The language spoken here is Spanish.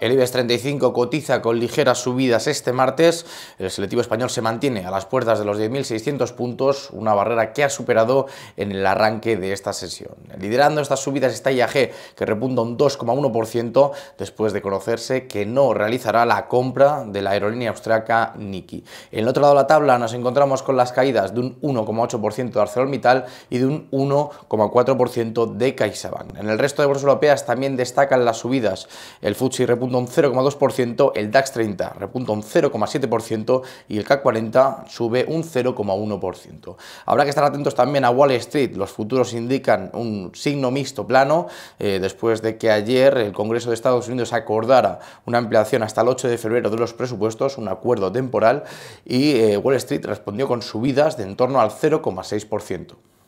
El IBEX 35 cotiza con ligeras subidas este martes. El selectivo español se mantiene a las puertas de los 10.600 puntos, una barrera que ha superado en el arranque de esta sesión. Liderando estas subidas está IAG, que repunta un 2,1% después de conocerse que no realizará la compra de la aerolínea austriaca Niki. En el otro lado de la tabla nos encontramos con las caídas de un 1,8% de ArcelorMittal y de un 1,4% de CaixaBank. En el resto de bolsas europeas también destacan las subidas. El FTSE repunta un 0,2%, el DAX 30 repunta un 0,7% y el CAC 40 sube un 0,1%. Habrá que estar atentos también a Wall Street, los futuros indican un signo mixto plano eh, después de que ayer el Congreso de Estados Unidos acordara una ampliación hasta el 8 de febrero de los presupuestos, un acuerdo temporal, y eh, Wall Street respondió con subidas de en torno al 0,6%.